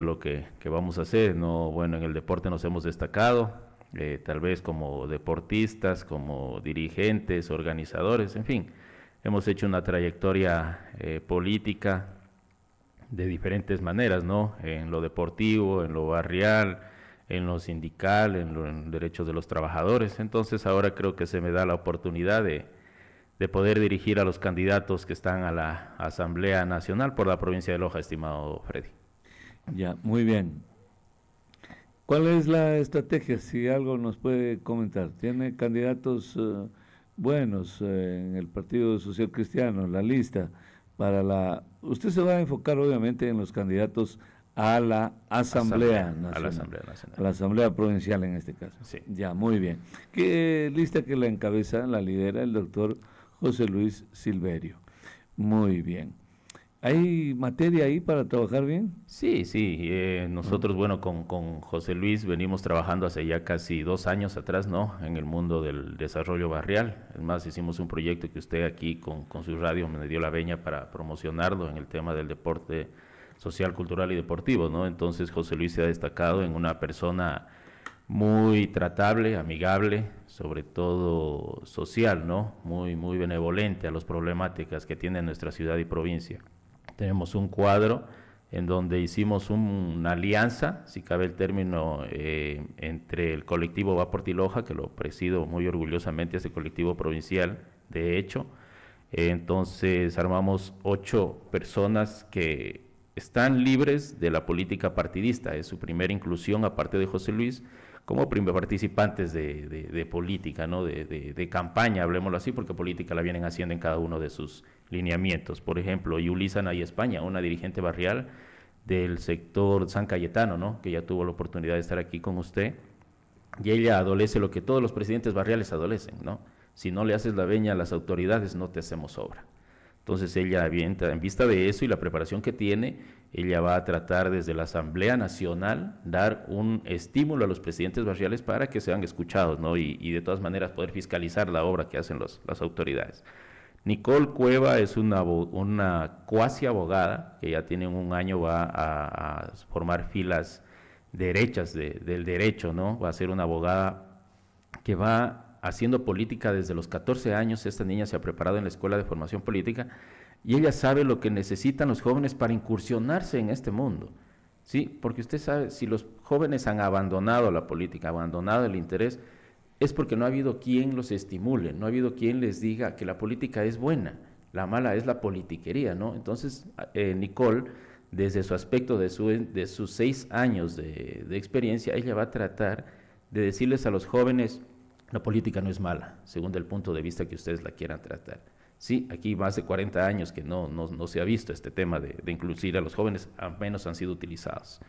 lo que, vamos a hacer. No, bueno, en el deporte nos hemos destacado, eh, tal vez como deportistas, como dirigentes, organizadores, en fin, hemos hecho una trayectoria eh, política de diferentes maneras, ¿no? En lo deportivo, en lo barrial, en lo sindical, en los derechos de los trabajadores. Entonces ahora creo que se me da la oportunidad de poder dirigir a los candidatos que están a la Asamblea Nacional por la provincia de Loja, estimado Freddy. Ya, muy bien. ¿Cuál es la estrategia? Si algo nos puede comentar. Tiene candidatos eh, buenos eh, en el Partido Social Cristiano, la lista para la... Usted se va a enfocar obviamente en los candidatos a la Asamblea, Nacional. A la Asamblea Nacional. A la Asamblea Provincial en este caso. Sí. Ya, muy bien. ¿Qué lista que la encabeza, la lidera el doctor José Luis Silverio? Muy bien. ¿Hay materia ahí para trabajar bien? Sí, sí. Eh, nosotros, bueno, con, con, José Luis venimos trabajando hace ya casi dos años atrás, ¿no? En el mundo del desarrollo barrial. Es más, hicimos un proyecto que usted aquí con, con su radio me dio la veña para promocionarlo en el tema del deporte social, cultural y deportivo, ¿no? Entonces, José Luis se ha destacado en una persona muy tratable, amigable, sobre todo social, ¿no? Muy, muy benevolente a las problemáticas que tiene nuestra ciudad y provincia tenemos un cuadro en donde hicimos una alianza, si cabe el término, eh, entre el colectivo Va por Tiloja, que lo presido muy orgullosamente, ese colectivo provincial, de hecho. entonces armamos ocho personas que están libres de la política partidista, es su primera inclusión, aparte de José Luis, como participantes de, política, ¿no? de, de campaña, hablemoslo así, porque política la vienen haciendo en cada uno de sus lineamientos. Por ejemplo, Yulisa y España, una dirigente barrial del sector San Cayetano, que ya tuvo la oportunidad de estar aquí con usted, y ella adolece lo que todos los presidentes barriales adolecen, ¿no? Si no le haces la veña a las autoridades, no te hacemos obra. Entonces ella, en vista de eso y la preparación que tiene, ella va a tratar desde la Asamblea Nacional dar un estímulo a los presidentes barriales para que sean escuchados, Y, de todas maneras poder fiscalizar la obra que hacen las autoridades. Nicole Cueva es una, cuasi abogada que ya tiene un año, va a, formar filas derechas del derecho, ¿no? Va a ser una abogada que va haciendo política desde los 14 años. Esta niña se ha preparado en la Escuela de Formación Política y ella sabe lo que necesitan los jóvenes para incursionarse en este mundo. Sí, porque usted sabe, si los jóvenes han abandonado la política, abandonado el interés, es porque no ha habido quien los estimule, no ha habido quien les diga que la política es buena, la mala es la politiquería, ¿no? Entonces, eh, Nicole, desde su aspecto de, sus seis años de, experiencia, ella va a tratar de decirles a los jóvenes, la política no es mala, según el punto de vista que ustedes la quieran tratar. Sí, aquí más de 40 años que no, se ha visto este tema de, de incluir a los jóvenes, al menos han sido utilizados.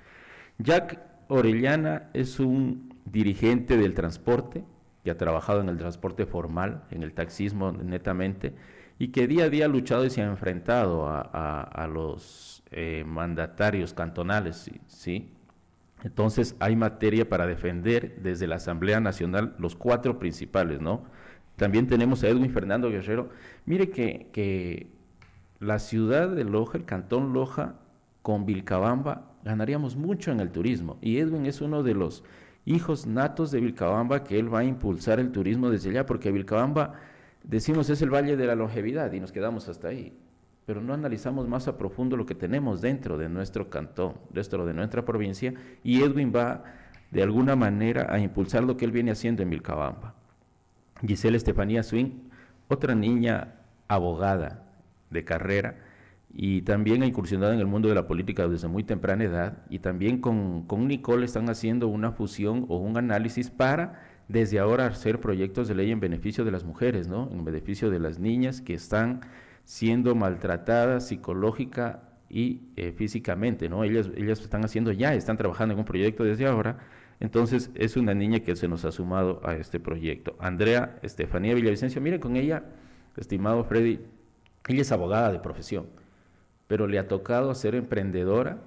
Jack Orellana es un dirigente del transporte, que ha trabajado en el transporte formal, en el taxismo netamente, y que día a día ha luchado y se ha enfrentado a, los eh, mandatarios cantonales, ¿sí? Entonces hay materia para defender desde la Asamblea Nacional los cuatro principales, ¿no? También tenemos a Edwin Fernando Guerrero. Mire que, que la ciudad de Loja, el cantón Loja, con Vilcabamba, ganaríamos mucho en el turismo. Y Edwin es uno de los hijos natos de Vilcabamba, que él va a impulsar el turismo desde allá, porque Vilcabamba, decimos, es el Valle de la Longevidad y nos quedamos hasta ahí, pero no analizamos más a profundo lo que tenemos dentro de nuestro cantón, dentro de nuestra provincia, y Edwin va de alguna manera a impulsar lo que él viene haciendo en Vilcabamba. Giselle Estefanía Swing, otra niña abogada de carrera, y también ha incursionado en el mundo de la política desde muy temprana edad y también con, con Nicole están haciendo una fusión o un análisis para desde ahora hacer proyectos de ley en beneficio de las mujeres, ¿no? en beneficio de las niñas que están siendo maltratadas psicológica y eh, físicamente, ¿no? Ellas, ellas están haciendo ya, están trabajando en un proyecto desde ahora, entonces es una niña que se nos ha sumado a este proyecto. Andrea Estefanía Villavicencio, mire con ella, estimado Freddy, ella es abogada de profesión, pero le ha tocado ser emprendedora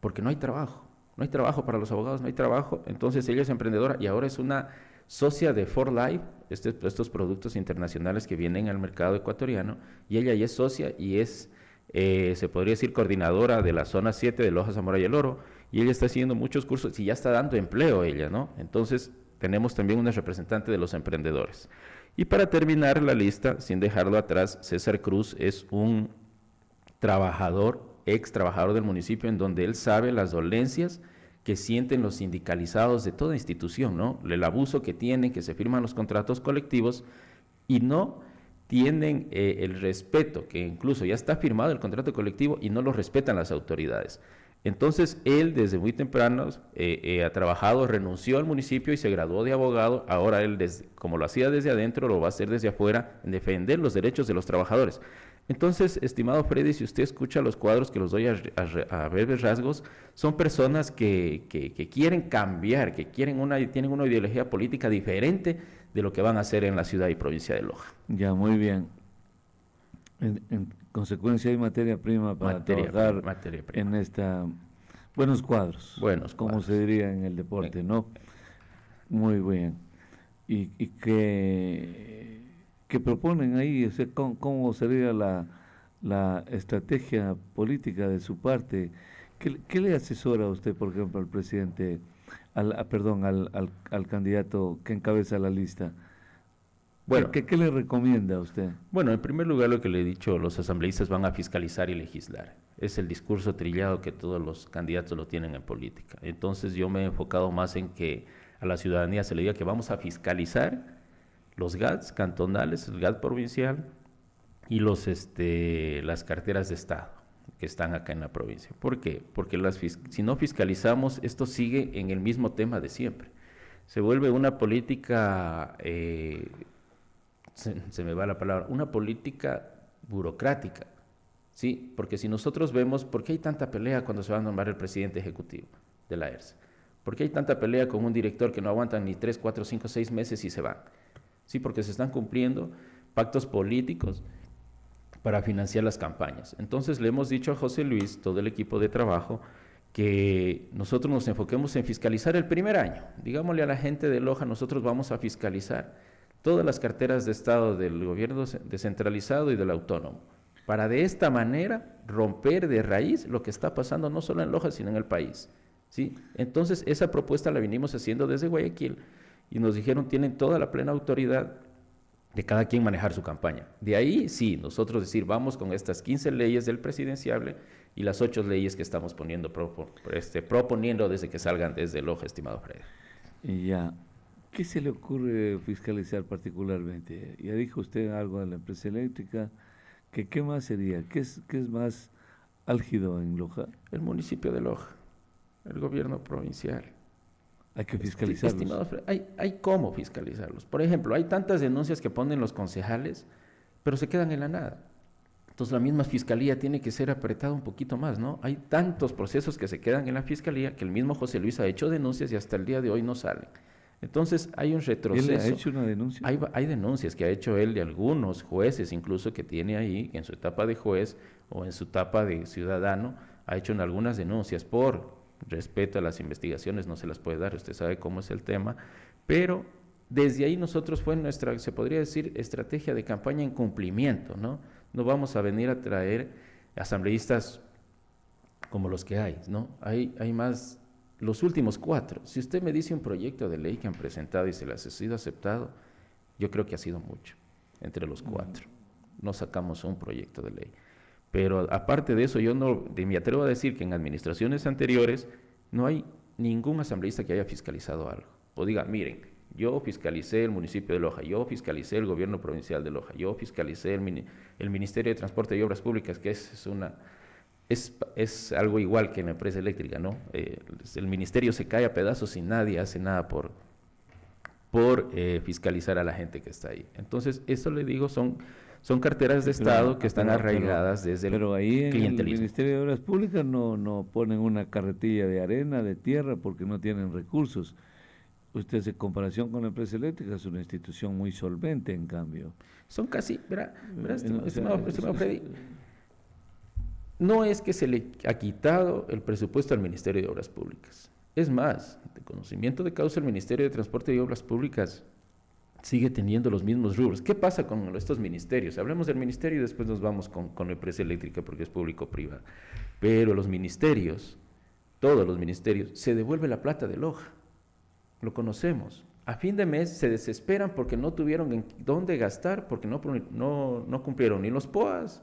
porque no hay trabajo. No hay trabajo para los abogados, no hay trabajo. Entonces ella es emprendedora y ahora es una socia de For Life, este, estos productos internacionales que vienen al mercado ecuatoriano, y ella ya es socia y es, eh, se podría decir, coordinadora de la zona 7 de Loja, Zamora y el Oro, y ella está haciendo muchos cursos y ya está dando empleo ella, ¿no? Entonces tenemos también una representante de los emprendedores. Y para terminar la lista, sin dejarlo atrás, César Cruz es un trabajador, ex trabajador del municipio, en donde él sabe las dolencias que sienten los sindicalizados de toda institución, ¿no? El abuso que tienen, que se firman los contratos colectivos y no tienen eh, el respeto, que incluso ya está firmado el contrato colectivo y no lo respetan las autoridades. Entonces él desde muy temprano eh, eh, ha trabajado, renunció al municipio y se graduó de abogado. Ahora él, como lo hacía desde adentro, lo va a hacer desde afuera en defender los derechos de los trabajadores. Entonces, estimado Freddy, si usted escucha los cuadros que los doy a, a, a rasgos, son personas que, quieren cambiar, que quieren una, tienen una ideología política diferente de lo que van a hacer en la ciudad y provincia de Loja. Ya, muy bien. En, consecuencia hay materia prima para trabajar en esta buenos cuadros. Buenos Como se diría en el deporte, ¿no? Muy bien. y que que proponen ahí, o cómo, sería la, estrategia política de su parte. ¿Qué, le asesora a usted, por ejemplo, al presidente, perdón, al, candidato que encabeza la lista? Bueno, ¿Qué, ¿Qué, le recomienda a usted? Bueno, en primer lugar lo que le he dicho, los asambleístas van a fiscalizar y legislar. Es el discurso trillado que todos los candidatos lo tienen en política. Entonces yo me he enfocado más en que a la ciudadanía se le diga que vamos a fiscalizar los GATS cantonales, el GAT provincial y los, este, las carteras de Estado que están acá en la provincia. ¿Por qué? Porque las, si no fiscalizamos, esto sigue en el mismo tema de siempre. Se vuelve una política, eh, se, me va la palabra, una política burocrática. ¿sí? Porque si nosotros vemos, ¿por qué hay tanta pelea cuando se va a nombrar el presidente ejecutivo de la ERSA? ¿Por qué hay tanta pelea con un director que no aguanta ni tres, cuatro, cinco, seis meses y se va? ¿sí? porque se están cumpliendo pactos políticos para financiar las campañas. Entonces le hemos dicho a José Luis, todo el equipo de trabajo, que nosotros nos enfoquemos en fiscalizar el primer año. Digámosle a la gente de Loja, nosotros vamos a fiscalizar todas las carteras de Estado del gobierno descentralizado y del autónomo, para de esta manera romper de raíz lo que está pasando no solo en Loja, sino en el país. ¿sí? Entonces, esa propuesta la vinimos haciendo desde Guayaquil y nos dijeron tienen toda la plena autoridad de cada quien manejar su campaña. De ahí sí, nosotros decir, vamos con estas 15 leyes del presidenciable y las 8 leyes que estamos poniendo este, proponiendo desde que salgan desde Loja, estimado Fred. Ya, ¿qué se le ocurre fiscalizar particularmente? Ya dijo usted algo de la empresa eléctrica, que qué más sería, qué qué es más álgido en Loja. El municipio de Loja, el gobierno provincial hay que este, fiscalizarlos. hay, hay cómo fiscalizarlos. Por ejemplo, hay tantas denuncias que ponen los concejales, pero se quedan en la nada. Entonces la misma fiscalía tiene que ser apretada un poquito más, ¿no? Hay tantos procesos que se quedan en la fiscalía que el mismo José Luis ha hecho denuncias y hasta el día de hoy no salen. Entonces hay un retroceso. ¿Él ha hecho una denuncia? Hay, denuncias que ha hecho él de algunos jueces, incluso que tiene ahí, en su etapa de juez o en su etapa de ciudadano, ha hecho en algunas denuncias por respeto a las investigaciones, no se las puede dar, usted sabe cómo es el tema, pero desde ahí nosotros fue nuestra, se podría decir, estrategia de campaña en cumplimiento, ¿no? No vamos a venir a traer asambleístas como los que hay, ¿no? Hay, hay más, los últimos cuatro. Si usted me dice un proyecto de ley que han presentado y se les ha sido aceptado, yo creo que ha sido mucho, entre los cuatro. No sacamos un proyecto de ley. Pero aparte de eso, yo no me atrevo a decir que en administraciones anteriores no hay ningún asambleísta que haya fiscalizado algo. O diga, miren, yo fiscalicé el municipio de Loja, yo fiscalicé el gobierno provincial de Loja, yo fiscalicé el, el Ministerio de Transporte y Obras Públicas, que es, una... Es, algo igual que la empresa eléctrica, ¿no? Eh, el ministerio se cae a pedazos y nadie hace nada por, por eh, fiscalizar a la gente que está ahí. Entonces, eso le digo, son son carteras de Estado que están arraigadas desde el Pero ahí en el Ministerio de Obras Públicas no, no ponen una carretilla de arena, de tierra, porque no tienen recursos. Ustedes en comparación con la empresa eléctrica es una institución muy solvente, en cambio. Son casi, no es que se le ha quitado el presupuesto al Ministerio de Obras Públicas. Es más, de conocimiento de causa, el Ministerio de Transporte y Obras Públicas sigue teniendo los mismos rubros. ¿Qué pasa con estos ministerios? Hablemos del ministerio y después nos vamos con, la empresa eléctrica porque es público-privada. Pero los ministerios, todos los ministerios, se devuelve la plata de Loja. Lo conocemos. A fin de mes se desesperan porque no tuvieron dónde gastar, porque no, no, no cumplieron ni los POAS,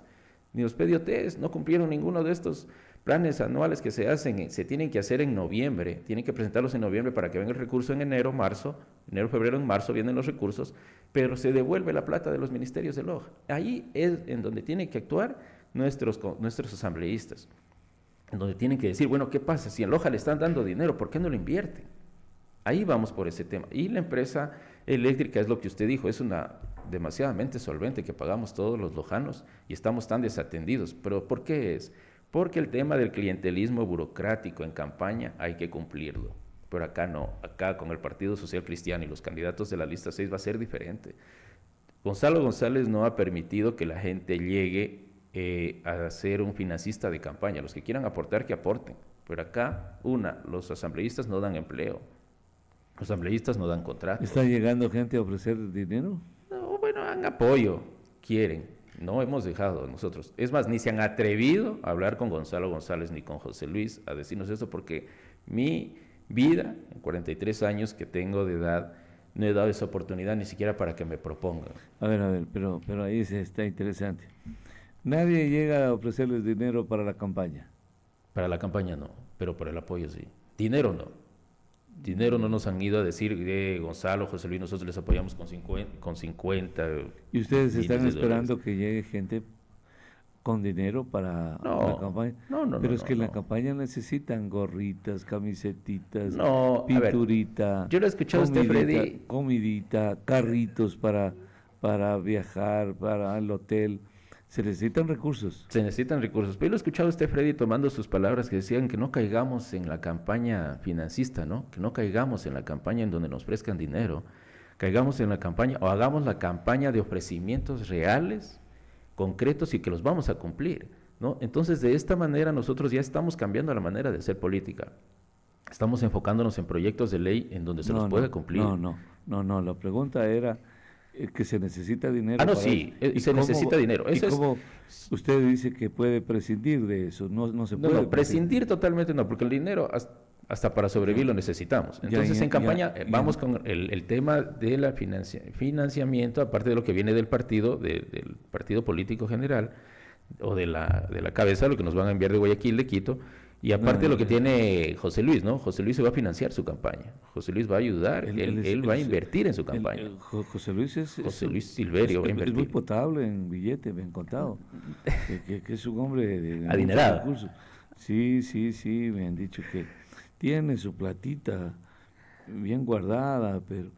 ni los PDOTs, no cumplieron ninguno de estos planes anuales que se hacen, eh, se tienen que hacer en noviembre, tienen que presentarlos en noviembre para que venga el recurso en enero, marzo, enero, febrero, en marzo vienen los recursos, pero se devuelve la plata de los ministerios de Loja. Ahí es en donde tienen que actuar nuestros, nuestros asambleístas, en donde tienen que decir, bueno, ¿qué pasa? Si en LOJA le están dando dinero, ¿por qué no lo invierten? Ahí vamos por ese tema. Y la empresa eléctrica es lo que usted dijo, es una demasiadamente solvente que pagamos todos los lojanos y estamos tan desatendidos. Pero ¿por qué es? Porque el tema del clientelismo burocrático en campaña hay que cumplirlo. Pero acá no, acá con el Partido Social Cristiano y los candidatos de la lista 6 va a ser diferente. Gonzalo González no ha permitido que la gente llegue eh, a ser un financista de campaña. Los que quieran aportar, que aporten. Pero acá, una, los asambleístas no dan empleo. Los asambleístas no dan contratos. ¿Está llegando gente a ofrecer dinero? No, bueno, dan apoyo, quieren no hemos dejado nosotros. Es más, ni se han atrevido a hablar con Gonzalo González ni con José Luis a decirnos eso, porque mi vida, en 43 años que tengo de edad, no he dado esa oportunidad ni siquiera para que me propongan. A ver, a ver, pero, pero ahí está interesante. Nadie llega a ofrecerles dinero para la campaña. Para la campaña no, pero para el apoyo sí. Dinero no dinero no nos han ido a decir, eh, Gonzalo, José Luis, nosotros les apoyamos con 50. Con 50 ¿Y ustedes están esperando que llegue gente con dinero para la campaña? No, no, Pero es que en la campaña necesitan gorritas, camisetitas, pinturita. yo lo he escuchado comidita, Comidita, carritos para, para viajar, para el hotel. Se necesitan recursos. Se necesitan recursos. Pero lo he escuchado a usted, Freddy, tomando sus palabras que decían que no caigamos en la campaña financista, ¿no? Que no caigamos en la campaña en donde nos ofrezcan dinero. Caigamos en la campaña o hagamos la campaña de ofrecimientos reales, concretos y que los vamos a cumplir, ¿no? Entonces, de esta manera nosotros ya estamos cambiando la manera de hacer política. Estamos enfocándonos en proyectos de ley en donde se los puede cumplir. No, no, no, no. La pregunta era eh, que se necesita dinero. Ah, no, sí, se necesita dinero. usted dice que puede prescindir de eso? No, no se puede. prescindir, totalmente no, porque el dinero hasta para sobrevivir lo necesitamos. Entonces, en campaña vamos con el, el tema del financi financiamiento, aparte de lo que viene del partido, del partido político general o de la, de la cabeza, lo que nos van a enviar de Guayaquil, de Quito y ah, aparte lo que tiene José Luis, ¿no? José Luis se va a financiar su campaña. José Luis va a ayudar, él, va a invertir en su campaña. José Luis es... José Luis Silverio va a invertir. Es muy potable en billetes, bien contado. que, es un hombre de... Adinerado. Sí, sí, sí, me han dicho que tiene su platita bien guardada, pero...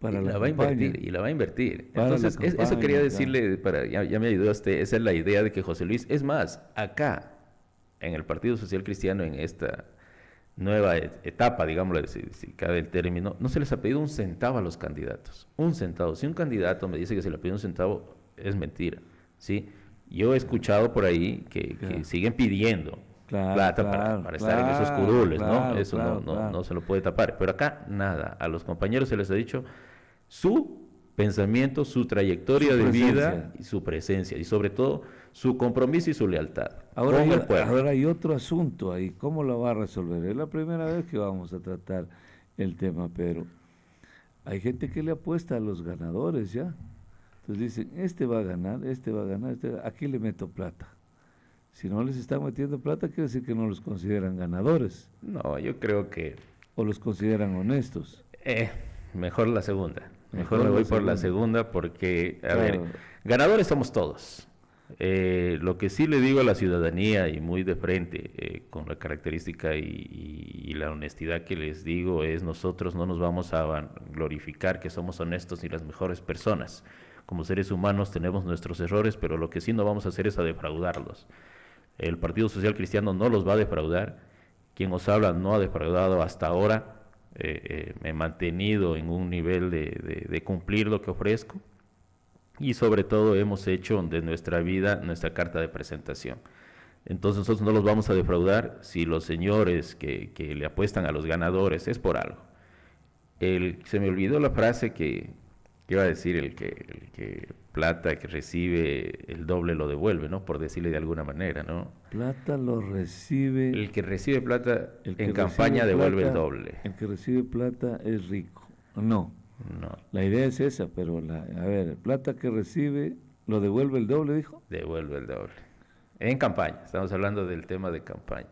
Para y la, va a invertir, y la va a invertir. Entonces, eso quería decirle, para, ya, me ayudó usted, esa es la idea de que José Luis, es más, acá en el Partido Social Cristiano en esta nueva etapa, digámoslo si, cabe el término, no se les ha pedido un centavo a los candidatos. Un centavo. Si un candidato me dice que se le pide un centavo, es mentira. ¿sí? Yo he escuchado por ahí que, siguen pidiendo plata para, estar en esos curules, ¿no? Eso no se lo puede tapar. Pero acá nada. A los compañeros se les ha dicho su pensamiento, su trayectoria de vida y su presencia, y sobre todo su compromiso y su lealtad. Ahora, hay, otro asunto ahí, ¿cómo lo va a resolver? Es la primera vez que vamos a tratar el tema, pero hay gente que le apuesta a los ganadores ya. Entonces dicen, este va a ganar, este va a ganar, este aquí le meto plata. Si no les están metiendo plata, quiere decir que no los consideran ganadores. No, yo creo que... O los consideran honestos. Eh, mejor la segunda. Mejor me voy por la segunda porque, a ver, ganadores somos todos. Eh, lo que sí le digo a la ciudadanía y muy de frente, eh, con la característica y, y, la honestidad que les digo, es nosotros no nos vamos a glorificar que somos honestos ni las mejores personas. Como seres humanos tenemos nuestros errores, pero lo que sí no vamos a hacer es a defraudarlos. El Partido Social Cristiano no los va a defraudar. Quien os habla no ha defraudado hasta ahora eh, eh, me he mantenido en un nivel de, cumplir lo que ofrezco y sobre todo hemos hecho de nuestra vida nuestra carta de presentación. Entonces nosotros no los vamos a defraudar si los señores que, le apuestan a los ganadores es por algo. El, se me olvidó la frase que, iba a decir el que plata que recibe el doble lo devuelve, ¿no? Por decirle de alguna manera, ¿no? Plata lo recibe. El que recibe plata en campaña devuelve el doble. El que recibe plata es rico. No. No. La idea es esa, pero la, a ver, plata que recibe lo devuelve el doble, dijo. Devuelve el doble. En campaña, estamos hablando del tema de campaña.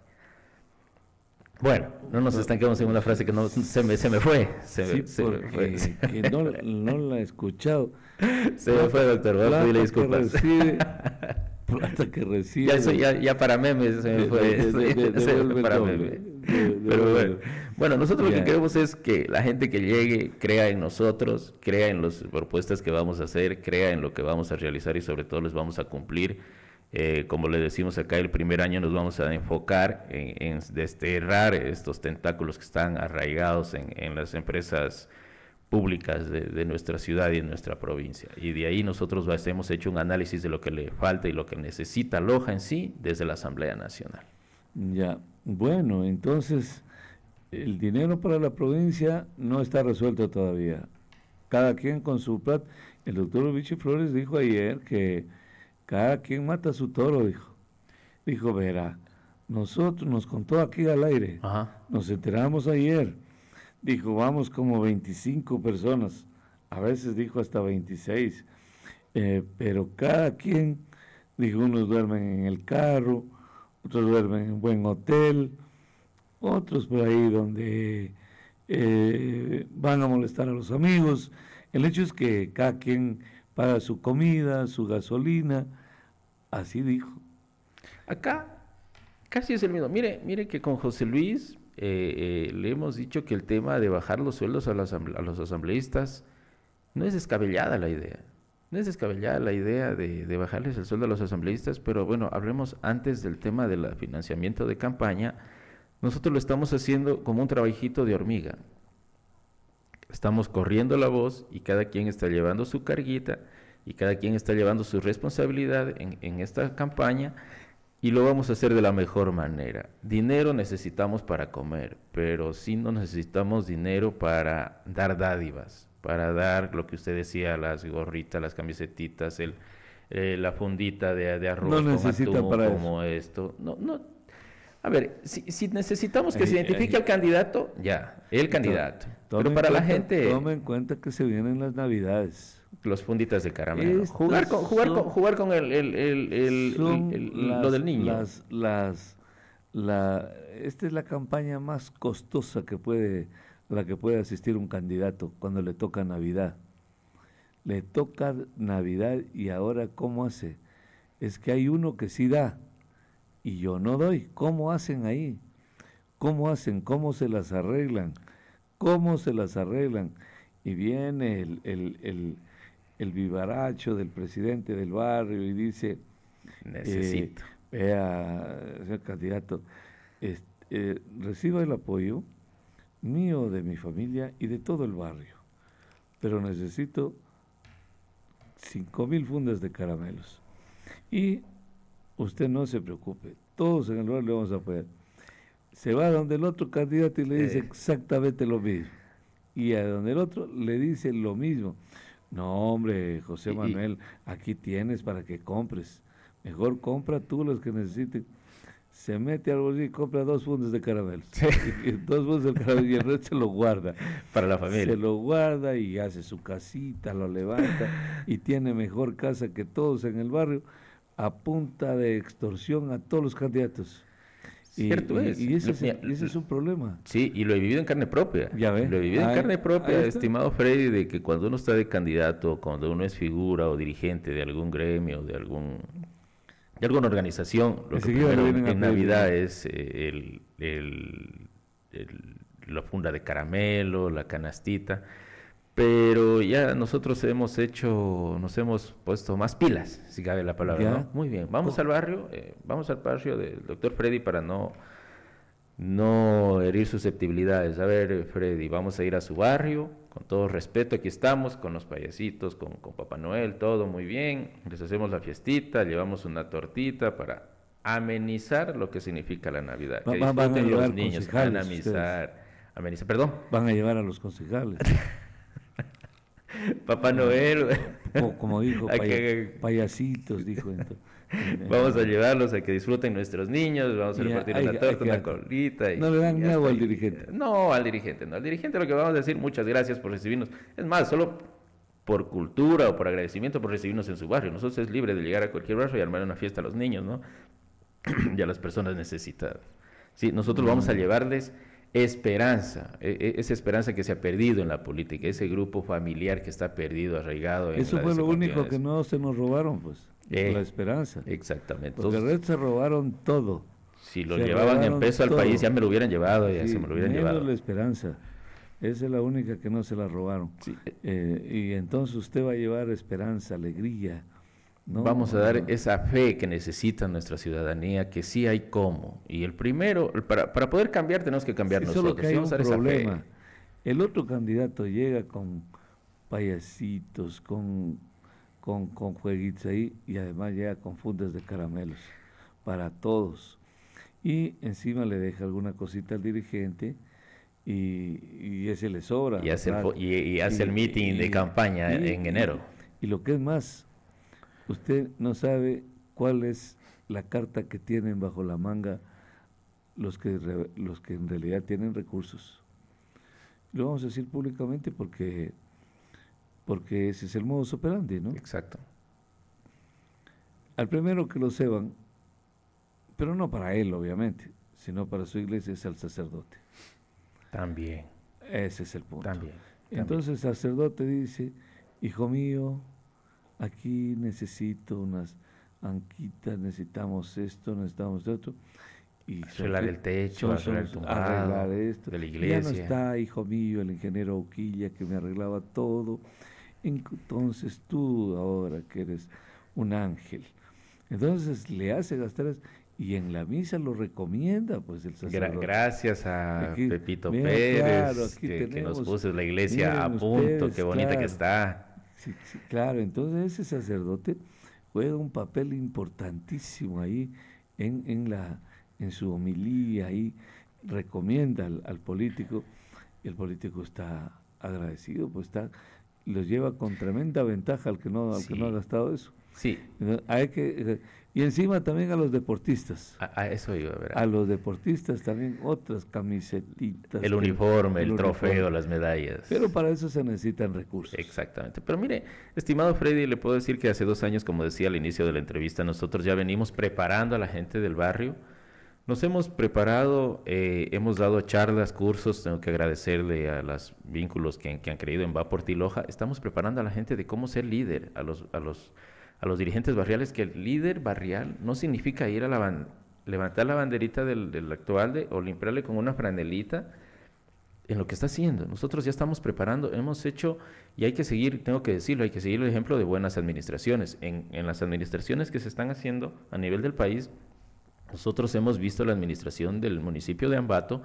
Bueno, no nos estanquemos en una frase que no se me, se me fue. No, la he escuchado. Se me fue, doctor. Plata que que recibe. Ya, para memes se me fue. Pero bueno. nosotros lo que queremos es que la gente que llegue crea en nosotros, crea en las propuestas que vamos a hacer, crea en lo que vamos a realizar y sobre todo les vamos a cumplir eh, como le decimos acá, el primer año nos vamos a enfocar en, desterrar estos tentáculos que están arraigados en, las empresas públicas de, nuestra ciudad y en nuestra provincia. Y de ahí nosotros hemos hecho un análisis de lo que le falta y lo que necesita Loja en sí desde la Asamblea Nacional. Ya, bueno, entonces el dinero para la provincia no está resuelto todavía. Cada quien con su plata. El doctor Vichy Flores dijo ayer que cada quien mata su toro, dijo. Dijo, verá, nosotros nos contó aquí al aire. Nos enteramos ayer. Dijo, vamos como 25 personas. A veces dijo hasta 26. Eh, pero cada quien, dijo, unos duermen en el carro, otros duermen en un buen hotel, otros por ahí donde eh, van a molestar a los amigos. El hecho es que cada quien para su comida, su gasolina. Así dijo. Acá casi es el mismo. Mire, mire que con José Luis eh, eh, le hemos dicho que el tema de bajar los sueldos a los, asambleístas no es descabellada la idea. No es descabellada la idea de, de, bajarles el sueldo a los asambleístas, pero bueno, hablemos antes del tema del financiamiento de campaña. Nosotros lo estamos haciendo como un trabajito de hormiga estamos corriendo la voz y cada quien está llevando su carguita y cada quien está llevando su responsabilidad en, en esta campaña y lo vamos a hacer de la mejor manera. Dinero necesitamos para comer, pero sí no necesitamos dinero para dar dádivas, para dar lo que usted decía, las gorritas, las camisetitas, el, eh, la fundita de, arroz no para como esto. No, no, a ver, si, necesitamos que se identifique el al candidato, ya, el candidato. Pero para la gente... tomen en cuenta que se vienen las navidades. Los funditas de caramelo. jugar con, jugar jugar con el, lo del niño. Las, esta es la campaña más costosa que puede, la que puede asistir un candidato cuando le toca Navidad. Le toca Navidad y ahora ¿cómo hace? Es que hay uno que sí da y yo no doy. ¿Cómo hacen ahí? ¿Cómo hacen? ¿Cómo se las arreglan? ¿Cómo se las arreglan? Y viene el, el, vivaracho del presidente del barrio y dice, necesito. Eh, vea, señor candidato, eh, reciba el apoyo mío, de mi familia y de todo el barrio, pero necesito cinco mil fundas de caramelos. Y usted no se preocupe, todos en el barrio le vamos a apoyar. Se va a donde el otro candidato y le dice eh. exactamente lo mismo. Y a donde el otro le dice lo mismo. No, hombre, José Manuel, aquí tienes para que compres. Mejor compra tú los que necesites. Se mete al bolsillo y compra dos fundos de caramelo. dos fundos de caramelo y el resto se lo guarda. Para la familia. Se lo guarda y hace su casita, lo levanta y tiene mejor casa que todos en el barrio a punta de extorsión a todos los candidatos. Cierto y, ese, es, un problema. Sí, y lo he vivido en carne propia. Lo he vivido en carne propia, estimado Freddy, de que cuando uno está de candidato, cuando uno es figura o dirigente de algún gremio, de algún de alguna organización, lo que primero en Navidad es eh, la funda de caramelo, la canastita pero ya nosotros hemos hecho, nos hemos puesto más pilas, si cabe la palabra, ¿no? Muy bien, vamos al barrio, eh, vamos al barrio del doctor Freddy para no, no herir susceptibilidades. A ver, Freddy, vamos a ir a su barrio, con todo respeto, aquí estamos, con los payasitos, con, Papá Noel, todo muy bien, les hacemos la fiestita, llevamos una tortita para amenizar lo que significa la Navidad. que disfruten van a los niños, perdón. Van a llevar a los concejales. Papá Noel. Como, dijo, payasitos, dijo. Vamos a llevarlos a que disfruten nuestros niños, vamos a repartir la una torta, una colita. no le dan nada al dirigente. No, al dirigente, no. Al dirigente lo que vamos a decir, muchas gracias por recibirnos. Es más, solo por cultura o por agradecimiento por recibirnos en su barrio. Nosotros es libre de llegar a cualquier barrio y armar una fiesta a los niños, ¿no? y a las personas necesitadas. Sí, nosotros mm. vamos a llevarles esperanza, e, e, esa esperanza que se ha perdido en la política, ese grupo familiar que está perdido, arraigado. Eso fue lo único que no se nos robaron, pues, la eh, esperanza. Exactamente. Porque el se robaron todo. Si lo llevaban en peso al país, ya me lo hubieran llevado, ya se me lo hubieran llevado. la esperanza. Esa es la única que no se la robaron. Eh. Eh, y entonces usted va a llevar esperanza, alegría, Vamos a dar esa fe que necesita nuestra ciudadanía, que sí hay cómo. Y el primero, para, poder cambiar tenemos que cambiar nosotros. Solo que hay problema. El otro candidato llega con payasitos, con, con, con jueguitos ahí y además llega con fundas de caramelos para todos. Y encima le deja alguna cosita al dirigente y, y ese le sobra. Y hace, el, y, y hace el meeting de campaña en enero. Y lo que es más, Usted no sabe cuál es la carta que tienen bajo la manga los que, los que en realidad tienen recursos. Lo vamos a decir públicamente porque, porque ese es el modus operandi, ¿no? Exacto. Al primero que lo sepan, pero no para él, obviamente, sino para su iglesia, es al sacerdote. También. Ese es el punto. también. Entonces el sacerdote dice, hijo mío, aquí necesito unas anquitas, necesitamos esto, necesitamos esto. Y arreglar el techo, arreglar esto. de la iglesia. Ya no está, hijo mío, el ingeniero Oquilla que me arreglaba todo. Entonces tú ahora que eres un ángel. Entonces le hace gastar y en la misa lo recomienda pues el sacerdote. gracias a Pepito Pérez que, nos puso la iglesia a punto, qué bonita que está. Sí, claro, entonces ese sacerdote juega un papel importantísimo ahí en, en, la, en su homilía, ahí recomienda al, al político, el político está agradecido, pues está, los lleva con tremenda ventaja al que no, al que no ha gastado eso. Sí. Hay que, eh, y encima también a los deportistas. A, eso iba, ver. A los deportistas también otras camisetitas. El uniforme, el, trofeo, las medallas. Pero para eso se necesitan recursos. Exactamente. Pero mire, estimado Freddy, le puedo decir que hace dos años, como decía al inicio de la entrevista, nosotros ya venimos preparando a la gente del barrio. Nos hemos preparado, eh, hemos dado charlas, cursos, tengo que agradecerle a los vínculos que, han creído en Va por Tiloja. Estamos preparando a la gente de cómo ser líder, a los, a los a los dirigentes barriales que el líder barrial no significa ir a la levantar la banderita del, actual o limpiarle con una franelita en lo que está haciendo. Nosotros ya estamos preparando, hemos hecho, y hay que seguir, tengo que decirlo, hay que seguir el ejemplo de buenas administraciones. En, las administraciones que se están haciendo a nivel del país, nosotros hemos visto la administración del municipio de Ambato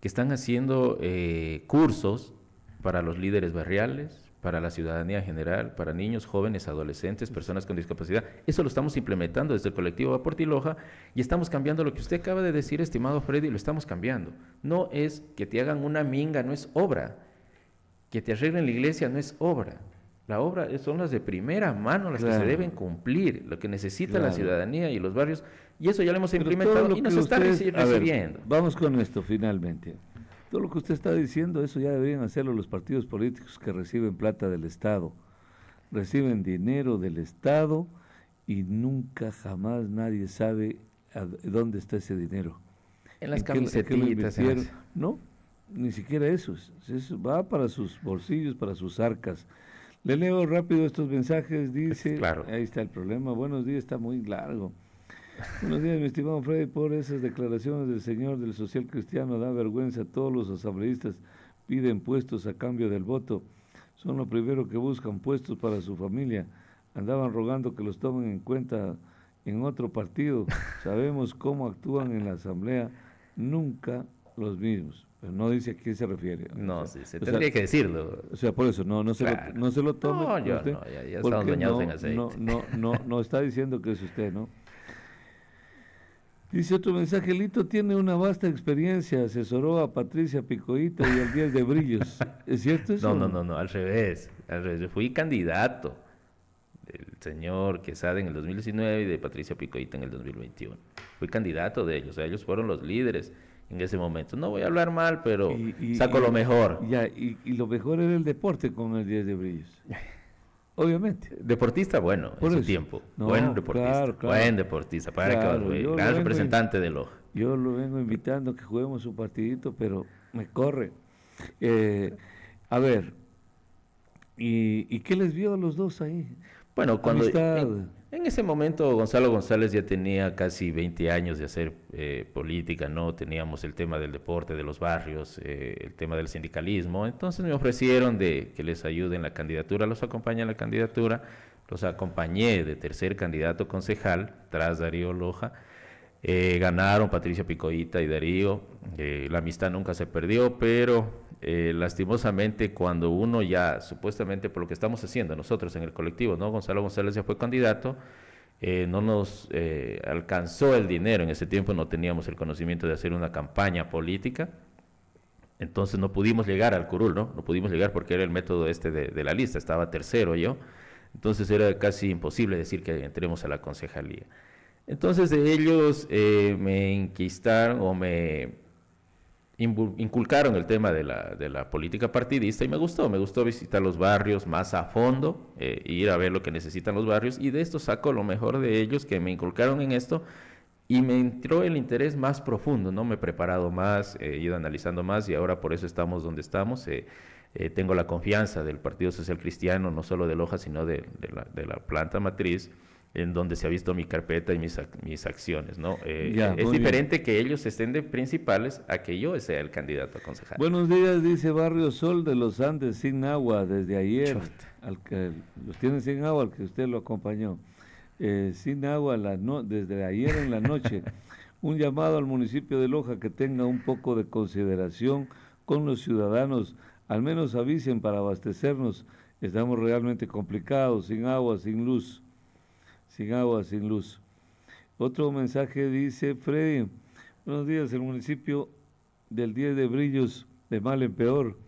que están haciendo eh, cursos para los líderes barriales, para la ciudadanía en general, para niños, jóvenes, adolescentes, personas con discapacidad. Eso lo estamos implementando desde el colectivo Va por y estamos cambiando lo que usted acaba de decir, estimado Freddy, lo estamos cambiando. No es que te hagan una minga, no es obra. Que te arreglen la iglesia no es obra. La obra son las de primera mano, las que se deben cumplir, lo que necesita la ciudadanía y los barrios. Y eso ya lo hemos implementado y nos está recibiendo. vamos con esto finalmente. Todo lo que usted está diciendo, eso ya deberían hacerlo los partidos políticos que reciben plata del Estado. Reciben dinero del Estado y nunca jamás nadie sabe dónde está ese dinero. En las no, ni siquiera eso. eso. Va para sus bolsillos, para sus arcas. Le leo rápido estos mensajes, dice, claro. ahí está el problema, buenos días, está muy largo. Buenos días, mi estimado Freddy. Por esas declaraciones del señor del social cristiano da vergüenza. a Todos los asambleístas piden puestos a cambio del voto. Son los primeros que buscan puestos para su familia. Andaban rogando que los tomen en cuenta en otro partido. Sabemos cómo actúan en la asamblea. Nunca los mismos. Pero no dice a quién se refiere. No, sí, se tendría que decirlo. O sea, por eso, no, se, lo, no No, ya, ya estamos en aceite. No, no, no, no está diciendo que es usted, ¿no? Dice otro mensaje, Lito tiene una vasta experiencia, asesoró a Patricia Picoita y al 10 de Brillos. ¿Es cierto eso? No, no, no, no, al revés. Al revés. fui candidato del señor Quesada en el 2019 y de Patricia Picoita en el 2021. Fui candidato de ellos, o sea, ellos fueron los líderes en ese momento. No voy a hablar mal, pero saco lo mejor. Ya, y, lo mejor era el deporte con el 10 de Brillos. Obviamente. Deportista bueno, Por el su tiempo. buen deportista. Buen deportista. Para claro, gran representante de Loja. Yo lo vengo invitando a que juguemos un partidito, pero me corre. Eh, a ver, ¿y, qué les vio a los dos ahí? Bueno, cuando. En ese momento Gonzalo González ya tenía casi 20 años de hacer eh, política, ¿no? Teníamos el tema del deporte, de los barrios, eh, el tema del sindicalismo. Entonces me ofrecieron de que les ayude en la candidatura, los acompañé en la candidatura, los acompañé de tercer candidato concejal, tras Darío Loja, eh, ganaron Patricia Picoita y Darío. Eh, la amistad nunca se perdió, pero eh, lastimosamente cuando uno ya, supuestamente por lo que estamos haciendo nosotros en el colectivo, ¿no? Gonzalo González ya fue candidato, no nos alcanzó el dinero. En ese tiempo no teníamos el conocimiento de hacer una campaña política. Entonces no pudimos llegar al curul, ¿no? No pudimos llegar porque era el método este de la lista, estaba tercero yo. Entonces era casi imposible decir que entremos a la concejalía. Entonces de ellos eh, me inquistaron o me inculcaron el tema de la, política partidista y me gustó, me gustó visitar los barrios más a fondo, eh, ir a ver lo que necesitan los barrios y de esto saco lo mejor de ellos que me inculcaron en esto y me entró el interés más profundo, ¿no? Me he preparado más, he ido analizando más y ahora por eso estamos donde estamos. Eh, tengo la confianza del Partido Social Cristiano, no solo de Loja, sino de la planta matriz en donde se ha visto mi carpeta y mis, mis acciones, ¿no? Eh, eh, es diferente que ellos estén de principales a que yo sea el candidato a concejal. Buenos días, dice Barrio Sol de los Andes, sin agua, desde ayer. Al los tiene sin agua, al que usted lo acompañó. Eh, sin agua la no, desde ayer en la noche. un llamado al municipio de Loja que tenga un poco de consideración con los ciudadanos, al menos avisen para abastecernos. Estamos realmente complicados, sin agua, sin luz sin agua, sin luz. Otro mensaje dice Freddy, buenos días, el municipio del 10 de Brillos, de mal en peor,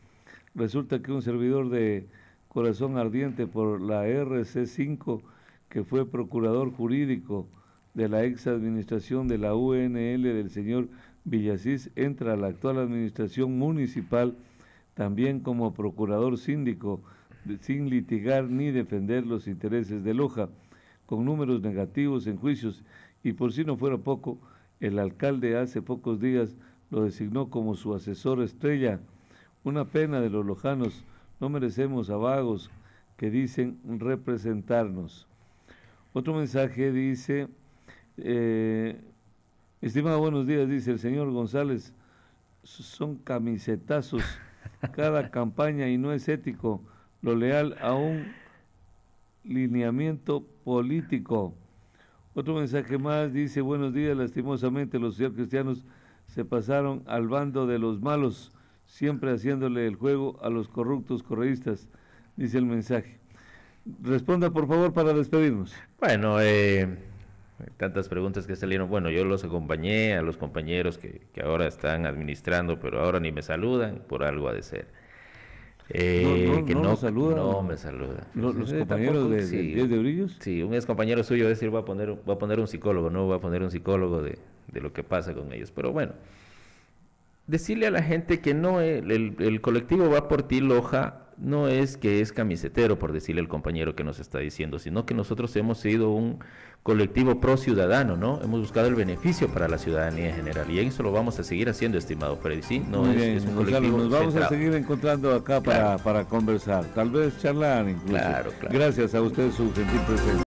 resulta que un servidor de corazón ardiente por la RC5, que fue procurador jurídico de la ex administración de la UNL del señor Villasís, entra a la actual administración municipal también como procurador síndico, sin litigar ni defender los intereses de Loja con números negativos en juicios y por si no fuera poco, el alcalde hace pocos días lo designó como su asesor estrella. Una pena de los lojanos, no merecemos a vagos que dicen representarnos. Otro mensaje dice, eh, estimado, buenos días, dice el señor González, son camisetazos cada campaña y no es ético lo leal aún lineamiento político. Otro mensaje más dice, buenos días, lastimosamente los cristianos se pasaron al bando de los malos, siempre haciéndole el juego a los corruptos correístas, dice el mensaje. Responda por favor para despedirnos. Bueno, eh, tantas preguntas que salieron. Bueno, yo los acompañé a los compañeros que, que ahora están administrando, pero ahora ni me saludan, por algo ha de ser. Eh, no, que no, me saluda. ¿Los, compañeros de, de, Brillos? Sí, un ex compañero suyo decir, va a poner, va a poner un psicólogo, no va a poner un psicólogo de, de lo que pasa con ellos. Pero bueno, decirle a la gente que no eh, el, el, colectivo va por ti Loja no es que es camisetero por decirle el compañero que nos está diciendo sino que nosotros hemos sido un colectivo pro ciudadano no hemos buscado el beneficio para la ciudadanía en general y eso lo vamos a seguir haciendo estimado Freddy sí no es, un colectivo nos vamos a seguir encontrando acá para, para conversar tal vez charlar incluso claro, gracias a usted su gentil presencia